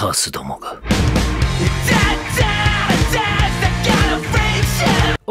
カースどもが。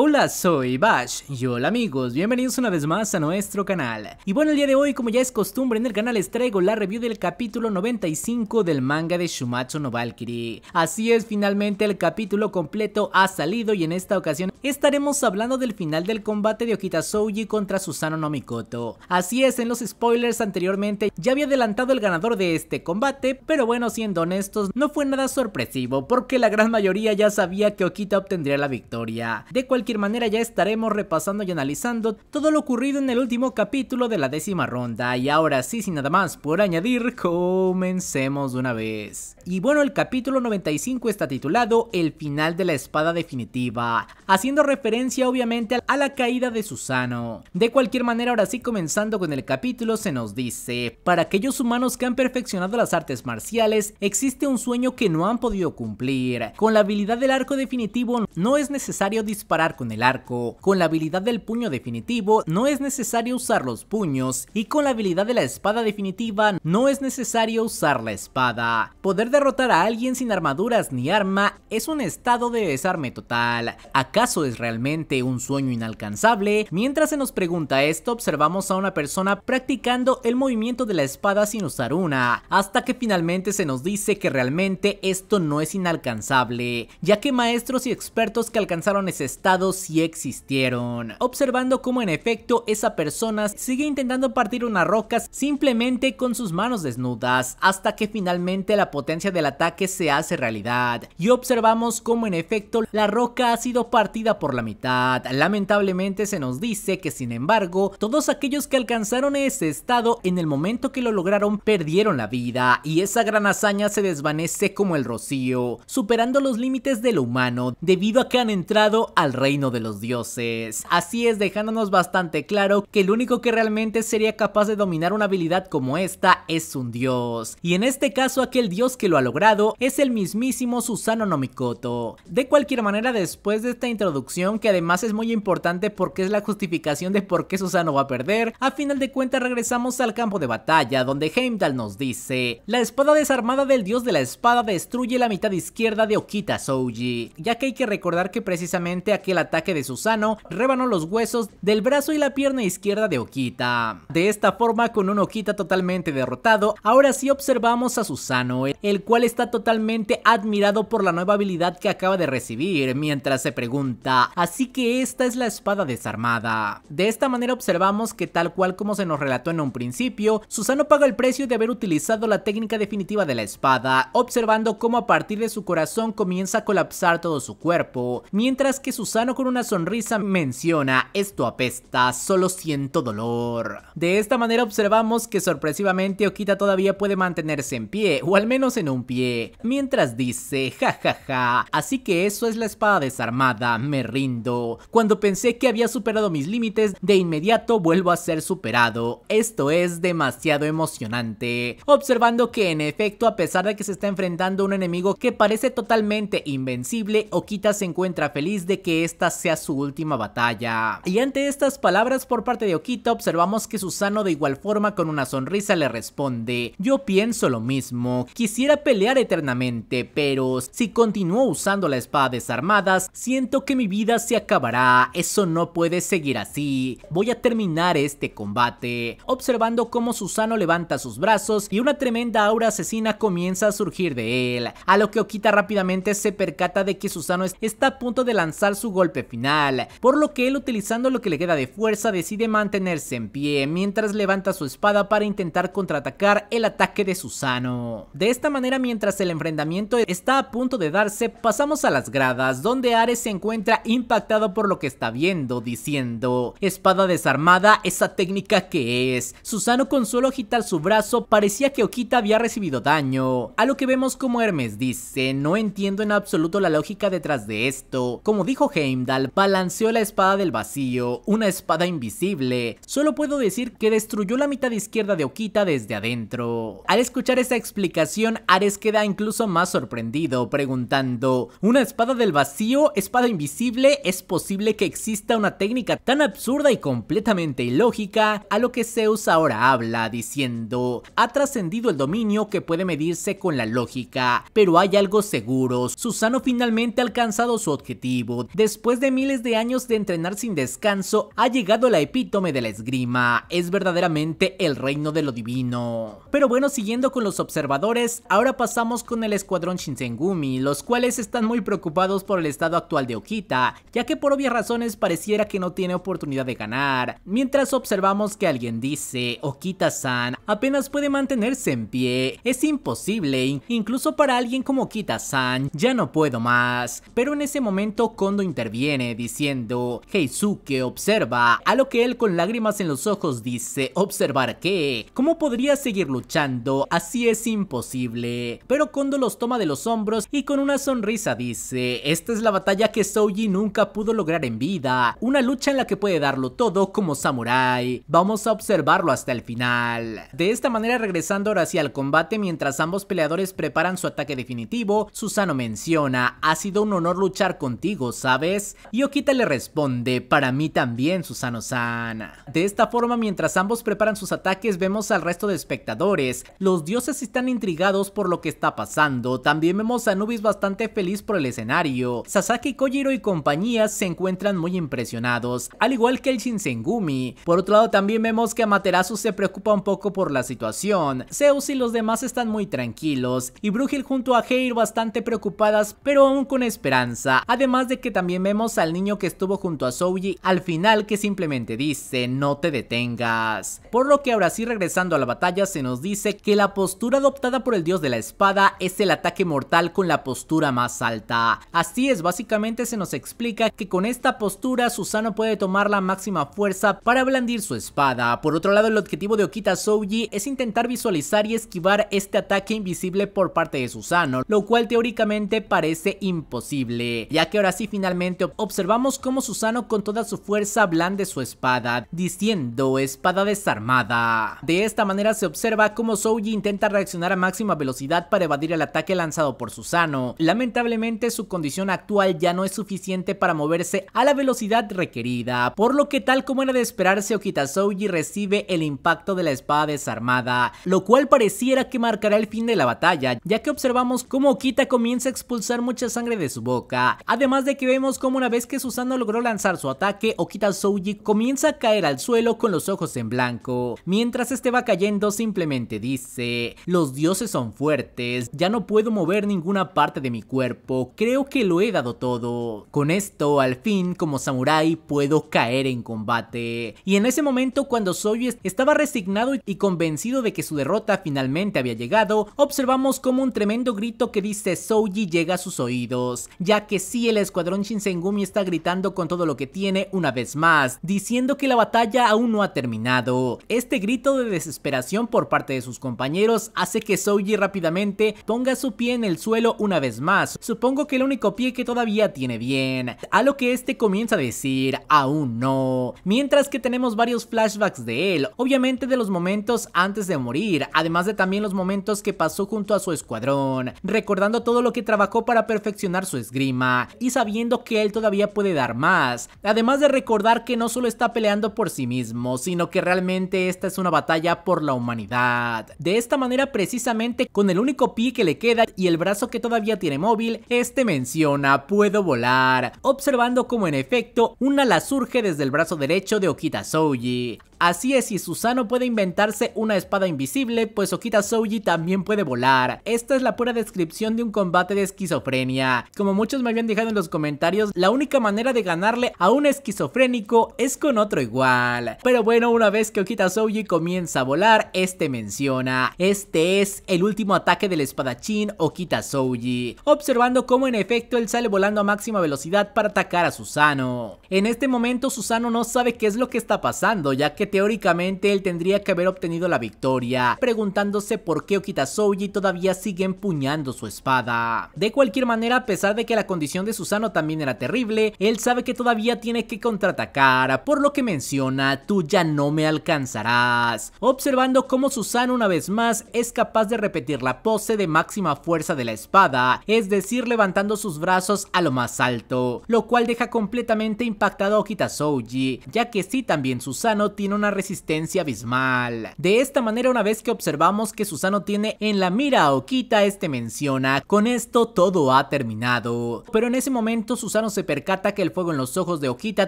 Hola, soy Bash y hola amigos, bienvenidos una vez más a nuestro canal. Y bueno, el día de hoy, como ya es costumbre en el canal, les traigo la review del capítulo 95 del manga de Shumatsu no Valkyrie. Así es, finalmente el capítulo completo ha salido y en esta ocasión estaremos hablando del final del combate de Okita Souji contra Susano no Mikoto. Así es, en los spoilers anteriormente ya había adelantado el ganador de este combate, pero bueno, siendo honestos, no fue nada sorpresivo porque la gran mayoría ya sabía que Okita obtendría la victoria. De cualquier cualquier manera ya estaremos repasando y analizando todo lo ocurrido en el último capítulo de la décima ronda. Y ahora sí, sin nada más por añadir, comencemos de una vez. Y bueno, el capítulo 95 está titulado El final de la espada definitiva, haciendo referencia obviamente a la caída de Susano. De cualquier manera, ahora sí comenzando con el capítulo se nos dice, para aquellos humanos que han perfeccionado las artes marciales, existe un sueño que no han podido cumplir. Con la habilidad del arco definitivo no es necesario disparar con el arco. Con la habilidad del puño definitivo no es necesario usar los puños y con la habilidad de la espada definitiva no es necesario usar la espada. Poder derrotar a alguien sin armaduras ni arma es un estado de desarme total. ¿Acaso es realmente un sueño inalcanzable? Mientras se nos pregunta esto observamos a una persona practicando el movimiento de la espada sin usar una, hasta que finalmente se nos dice que realmente esto no es inalcanzable, ya que maestros y expertos que alcanzaron ese estado si existieron, observando cómo en efecto esa persona sigue intentando partir unas rocas simplemente con sus manos desnudas, hasta que finalmente la potencia del ataque se hace realidad, y observamos cómo en efecto la roca ha sido partida por la mitad. Lamentablemente se nos dice que sin embargo, todos aquellos que alcanzaron ese estado en el momento que lo lograron perdieron la vida, y esa gran hazaña se desvanece como el rocío, superando los límites de lo humano, debido a que han entrado al rey reino de los dioses. Así es, dejándonos bastante claro que el único que realmente sería capaz de dominar una habilidad como esta es un dios. Y en este caso aquel dios que lo ha logrado es el mismísimo Susano no Mikoto. De cualquier manera, después de esta introducción, que además es muy importante porque es la justificación de por qué Susano va a perder, a final de cuentas regresamos al campo de batalla, donde Heimdall nos dice, la espada desarmada del dios de la espada destruye la mitad izquierda de Okita Souji, ya que hay que recordar que precisamente aquel ataque de Susano, rebanó los huesos del brazo y la pierna izquierda de Okita. De esta forma, con un Okita totalmente derrotado, ahora sí observamos a Susano, el cual está totalmente admirado por la nueva habilidad que acaba de recibir, mientras se pregunta, así que esta es la espada desarmada. De esta manera observamos que tal cual como se nos relató en un principio, Susano paga el precio de haber utilizado la técnica definitiva de la espada, observando cómo a partir de su corazón comienza a colapsar todo su cuerpo, mientras que Susano con una sonrisa menciona, esto apesta, solo siento dolor. De esta manera observamos que sorpresivamente Okita todavía puede mantenerse en pie, o al menos en un pie, mientras dice, jajaja, ja, ja. así que eso es la espada desarmada, me rindo. Cuando pensé que había superado mis límites, de inmediato vuelvo a ser superado. Esto es demasiado emocionante. Observando que en efecto, a pesar de que se está enfrentando a un enemigo que parece totalmente invencible, Okita se encuentra feliz de que este esta sea su última batalla. Y ante estas palabras por parte de Okita observamos que Susano de igual forma con una sonrisa le responde, yo pienso lo mismo, quisiera pelear eternamente, pero si continúo usando la espada desarmadas, siento que mi vida se acabará, eso no puede seguir así, voy a terminar este combate. Observando cómo Susano levanta sus brazos y una tremenda aura asesina comienza a surgir de él, a lo que Okita rápidamente se percata de que Susano está a punto de lanzar su golpe final, por lo que él utilizando lo que le queda de fuerza decide mantenerse en pie mientras levanta su espada para intentar contraatacar el ataque de Susano. De esta manera mientras el enfrentamiento está a punto de darse pasamos a las gradas donde Ares se encuentra impactado por lo que está viendo diciendo espada desarmada esa técnica que es. Susano con solo agitar su brazo parecía que Okita había recibido daño, a lo que vemos como Hermes dice no entiendo en absoluto la lógica detrás de esto. Como dijo Heim balanceó la espada del vacío, una espada invisible. Solo puedo decir que destruyó la mitad izquierda de Okita desde adentro. Al escuchar esa explicación, Ares queda incluso más sorprendido, preguntando, ¿una espada del vacío, espada invisible, es posible que exista una técnica tan absurda y completamente ilógica? A lo que Zeus ahora habla, diciendo, ha trascendido el dominio que puede medirse con la lógica, pero hay algo seguro, Susano finalmente ha alcanzado su objetivo, después después de miles de años de entrenar sin descanso, ha llegado la epítome de la esgrima. Es verdaderamente el reino de lo divino. Pero bueno, siguiendo con los observadores, ahora pasamos con el escuadrón Shinsengumi, los cuales están muy preocupados por el estado actual de Okita, ya que por obvias razones pareciera que no tiene oportunidad de ganar. Mientras observamos que alguien dice, Okita-san apenas puede mantenerse en pie, es imposible, incluso para alguien como Okita-san, ya no puedo más. Pero en ese momento Kondo interviene viene diciendo Heisuke observa, a lo que él con lágrimas en los ojos dice ¿Observar qué? ¿Cómo podría seguir luchando? Así es imposible. Pero Kondo los toma de los hombros y con una sonrisa dice Esta es la batalla que Soji nunca pudo lograr en vida, una lucha en la que puede darlo todo como samurai. Vamos a observarlo hasta el final. De esta manera regresando ahora hacia el combate mientras ambos peleadores preparan su ataque definitivo, Susano menciona, ha sido un honor luchar contigo, ¿sabes? Y Okita le responde, para mí también susano sana De esta forma, mientras ambos preparan sus ataques, vemos al resto de espectadores. Los dioses están intrigados por lo que está pasando, también vemos a Nubis bastante feliz por el escenario. Sasaki, Kojiro y compañía se encuentran muy impresionados, al igual que el Shinsengumi. Por otro lado, también vemos que Amaterasu se preocupa un poco por la situación. Zeus y los demás están muy tranquilos, y Brugil junto a Heir bastante preocupadas, pero aún con esperanza. Además de que también vemos al niño que estuvo junto a Souji al final que simplemente dice no te detengas. Por lo que ahora sí regresando a la batalla se nos dice que la postura adoptada por el dios de la espada es el ataque mortal con la postura más alta. Así es, básicamente se nos explica que con esta postura Susano puede tomar la máxima fuerza para blandir su espada. Por otro lado el objetivo de Okita Souji es intentar visualizar y esquivar este ataque invisible por parte de Susano, lo cual teóricamente parece imposible, ya que ahora sí finalmente observamos cómo Susano con toda su fuerza blande su espada, diciendo espada desarmada. De esta manera se observa cómo Souji intenta reaccionar a máxima velocidad para evadir el ataque lanzado por Susano. Lamentablemente su condición actual ya no es suficiente para moverse a la velocidad requerida, por lo que tal como era de esperarse Okita Souji recibe el impacto de la espada desarmada, lo cual pareciera que marcará el fin de la batalla, ya que observamos cómo Okita comienza a expulsar mucha sangre de su boca, además de que vemos cómo una vez que Susano logró lanzar su ataque, Okita Souji comienza a caer al suelo con los ojos en blanco. Mientras este va cayendo simplemente dice, los dioses son fuertes, ya no puedo mover ninguna parte de mi cuerpo, creo que lo he dado todo. Con esto, al fin, como samurai puedo caer en combate. Y en ese momento, cuando Souji estaba resignado y convencido de que su derrota finalmente había llegado, observamos como un tremendo grito que dice Souji llega a sus oídos, ya que si el escuadrón Shinsen Gumi está gritando con todo lo que tiene una vez más, diciendo que la batalla aún no ha terminado. Este grito de desesperación por parte de sus compañeros hace que Soji rápidamente ponga su pie en el suelo una vez más, supongo que el único pie que todavía tiene bien, a lo que este comienza a decir, aún no. Mientras que tenemos varios flashbacks de él, obviamente de los momentos antes de morir, además de también los momentos que pasó junto a su escuadrón, recordando todo lo que trabajó para perfeccionar su esgrima y sabiendo que él todavía puede dar más, además de recordar que no solo está peleando por sí mismo, sino que realmente esta es una batalla por la humanidad. De esta manera precisamente con el único pie que le queda y el brazo que todavía tiene móvil, este menciona puedo volar, observando como en efecto una ala surge desde el brazo derecho de Okita Soji. Así es, si Susano puede inventarse una espada invisible, pues Okita Soji también puede volar. Esta es la pura descripción de un combate de esquizofrenia. Como muchos me habían dejado en los comentarios, la única manera de ganarle a un esquizofrénico es con otro igual. Pero bueno, una vez que Okita Soji comienza a volar, este menciona, este es el último ataque del espadachín Okita Soji. observando cómo en efecto él sale volando a máxima velocidad para atacar a Susano. En este momento Susano no sabe qué es lo que está pasando, ya que teóricamente él tendría que haber obtenido la victoria, preguntándose por qué Okita Souji todavía sigue empuñando su espada. De cualquier manera, a pesar de que la condición de Susano también era terrible, él sabe que todavía tiene que contraatacar, por lo que menciona, tú ya no me alcanzarás. Observando cómo Susano una vez más es capaz de repetir la pose de máxima fuerza de la espada, es decir, levantando sus brazos a lo más alto, lo cual deja completamente impactado a Souji, ya que sí también Susano tiene una resistencia abismal. De esta manera una vez que observamos que Susano tiene en la mira a Okita, este menciona, con esto todo ha terminado. Pero en ese momento Susano se percata que el fuego en los ojos de Okita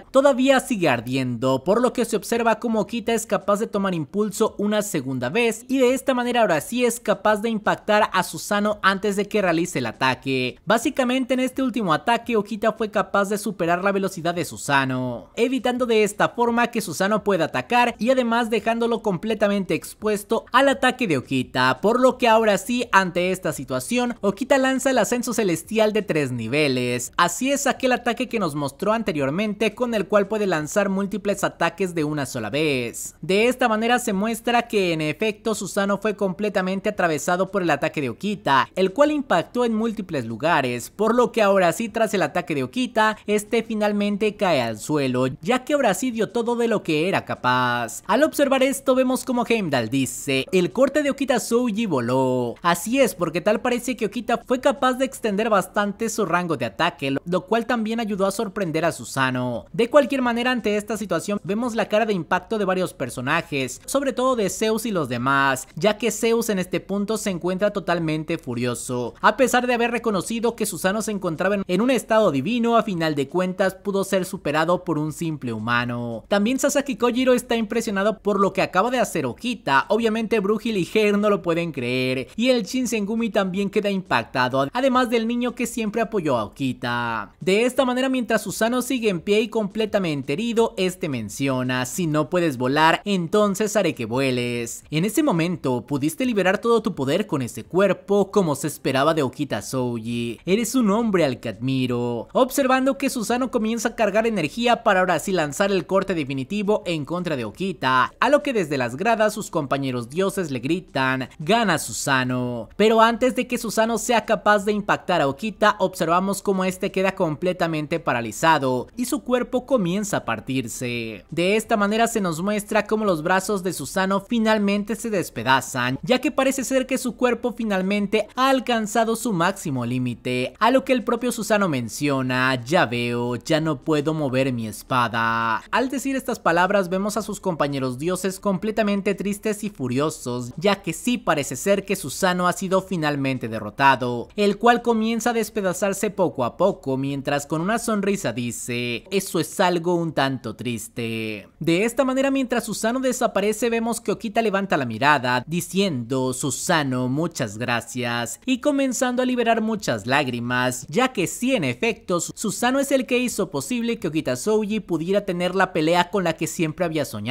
todavía sigue ardiendo, por lo que se observa como Okita es capaz de tomar impulso una segunda vez y de esta manera ahora sí es capaz de impactar a Susano antes de que realice el ataque. Básicamente en este último ataque Okita fue capaz de superar la velocidad de Susano, evitando de esta forma que Susano pueda atacar y además dejándolo completamente expuesto al ataque de Okita, por lo que ahora sí ante esta situación Okita lanza el ascenso celestial de tres niveles, así es aquel ataque que nos mostró anteriormente con el cual puede lanzar múltiples ataques de una sola vez. De esta manera se muestra que en efecto Susano fue completamente atravesado por el ataque de Okita, el cual impactó en múltiples lugares, por lo que ahora sí tras el ataque de Okita, este finalmente cae al suelo, ya que ahora sí dio todo de lo que era capaz. Al observar esto vemos como Heimdall dice, el corte de Okita Souji voló. Así es, porque tal parece que Okita fue capaz de extender bastante su rango de ataque, lo cual también ayudó a sorprender a Susano. De cualquier manera, ante esta situación vemos la cara de impacto de varios personajes, sobre todo de Zeus y los demás, ya que Zeus en este punto se encuentra totalmente furioso. A pesar de haber reconocido que Susano se encontraba en un estado divino, a final de cuentas pudo ser superado por un simple humano. También Sasaki Kojiro está impresionado por lo que acaba de hacer Okita. Obviamente Bruji y Ger no lo pueden creer y el Shinsengumi también queda impactado, además del niño que siempre apoyó a Okita. De esta manera, mientras Susano sigue en pie y completamente herido, este menciona, si no puedes volar, entonces haré que vueles. En ese momento, pudiste liberar todo tu poder con ese cuerpo, como se esperaba de Okita Souji. Eres un hombre al que admiro. Observando que Susano comienza a cargar energía para ahora sí lanzar el corte definitivo en contra de Oquita, Okita, a lo que desde las gradas sus compañeros dioses le gritan, gana Susano. Pero antes de que Susano sea capaz de impactar a Okita, observamos cómo este queda completamente paralizado y su cuerpo comienza a partirse. De esta manera se nos muestra cómo los brazos de Susano finalmente se despedazan, ya que parece ser que su cuerpo finalmente ha alcanzado su máximo límite, a lo que el propio Susano menciona, ya veo, ya no puedo mover mi espada. Al decir estas palabras vemos a su sus compañeros dioses completamente tristes y furiosos, ya que sí parece ser que Susano ha sido finalmente derrotado, el cual comienza a despedazarse poco a poco mientras con una sonrisa dice, eso es algo un tanto triste. De esta manera mientras Susano desaparece vemos que Okita levanta la mirada diciendo, Susano muchas gracias y comenzando a liberar muchas lágrimas, ya que sí en efecto Susano es el que hizo posible que Okita Soji pudiera tener la pelea con la que siempre había soñado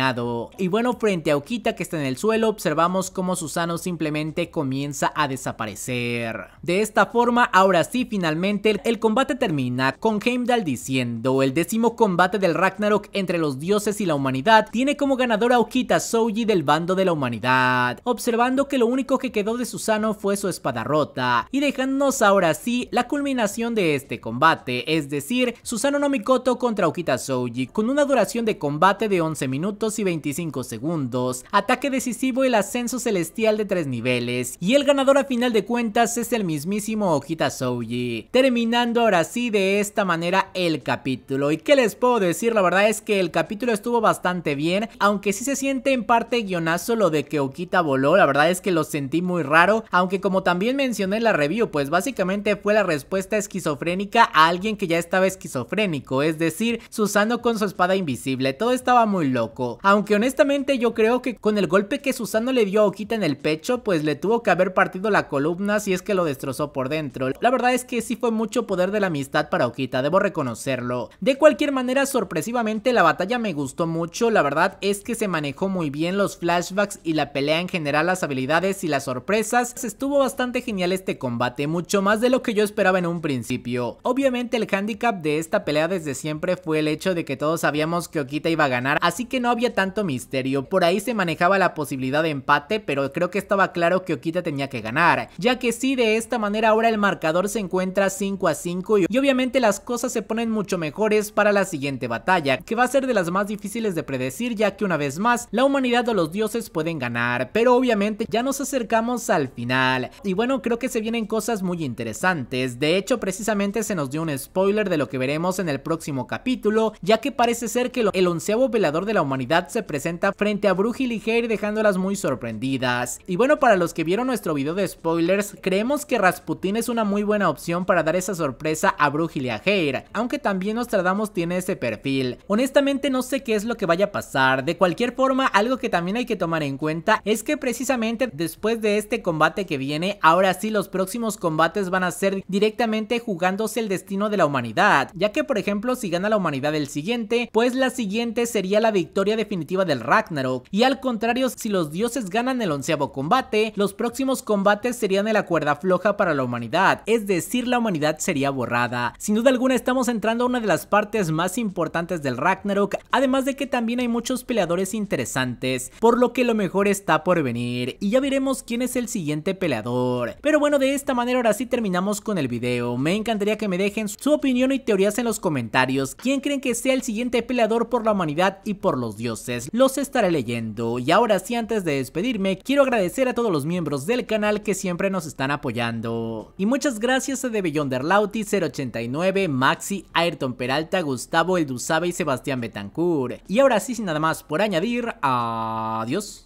y bueno, frente a Okita que está en el suelo, observamos cómo Susano simplemente comienza a desaparecer. De esta forma, ahora sí, finalmente, el combate termina con Heimdall diciendo, el décimo combate del Ragnarok entre los dioses y la humanidad tiene como ganador a Okita Soji del bando de la humanidad, observando que lo único que quedó de Susano fue su espada rota, y dejándonos ahora sí la culminación de este combate, es decir, Susano no Mikoto contra Okita Soji con una duración de combate de 11 minutos y 25 segundos, ataque decisivo y el ascenso celestial de tres niveles, y el ganador a final de cuentas es el mismísimo Okita Souji, terminando ahora sí de esta manera el capítulo. ¿Y que les puedo decir? La verdad es que el capítulo estuvo bastante bien, aunque si se siente en parte guionazo lo de que Okita voló, la verdad es que lo sentí muy raro, aunque como también mencioné en la review, pues básicamente fue la respuesta esquizofrénica a alguien que ya estaba esquizofrénico, es decir, Susano con su espada invisible, todo estaba muy loco. Aunque honestamente yo creo que con el golpe que Susano le dio a Okita en el pecho, pues le tuvo que haber partido la columna si es que lo destrozó por dentro. La verdad es que sí fue mucho poder de la amistad para Okita, debo reconocerlo. De cualquier manera, sorpresivamente la batalla me gustó mucho, la verdad es que se manejó muy bien los flashbacks y la pelea en general, las habilidades y las sorpresas. Estuvo bastante genial este combate, mucho más de lo que yo esperaba en un principio. Obviamente el handicap de esta pelea desde siempre fue el hecho de que todos sabíamos que Okita iba a ganar, así que no había tanto misterio, por ahí se manejaba la posibilidad de empate, pero creo que estaba claro que Okita tenía que ganar, ya que sí, de esta manera ahora el marcador se encuentra 5 a 5 y obviamente las cosas se ponen mucho mejores para la siguiente batalla, que va a ser de las más difíciles de predecir, ya que una vez más, la humanidad o los dioses pueden ganar, pero obviamente ya nos acercamos al final, y bueno, creo que se vienen cosas muy interesantes, de hecho precisamente se nos dio un spoiler de lo que veremos en el próximo capítulo, ya que parece ser que el onceavo velador de la humanidad se presenta frente a Brugil y Heir dejándolas muy sorprendidas. Y bueno, para los que vieron nuestro video de spoilers, creemos que Rasputin es una muy buena opción para dar esa sorpresa a Brugil y a Heir, aunque también Nostradamus tiene ese perfil. Honestamente no sé qué es lo que vaya a pasar, de cualquier forma algo que también hay que tomar en cuenta es que precisamente después de este combate que viene, ahora sí los próximos combates van a ser directamente jugándose el destino de la humanidad, ya que por ejemplo si gana la humanidad el siguiente, pues la siguiente sería la victoria de definitiva del Ragnarok, y al contrario, si los dioses ganan el onceavo combate, los próximos combates serían de la cuerda floja para la humanidad, es decir, la humanidad sería borrada. Sin duda alguna estamos entrando a una de las partes más importantes del Ragnarok, además de que también hay muchos peleadores interesantes, por lo que lo mejor está por venir, y ya veremos quién es el siguiente peleador. Pero bueno, de esta manera ahora sí terminamos con el video, me encantaría que me dejen su opinión y teorías en los comentarios, quién creen que sea el siguiente peleador por la humanidad y por los dioses los estaré leyendo. Y ahora sí, antes de despedirme, quiero agradecer a todos los miembros del canal que siempre nos están apoyando. Y muchas gracias a The Beyonder Lauti, 089, Maxi, Ayrton Peralta, Gustavo El y Sebastián Betancourt. Y ahora sí, sin nada más por añadir, adiós.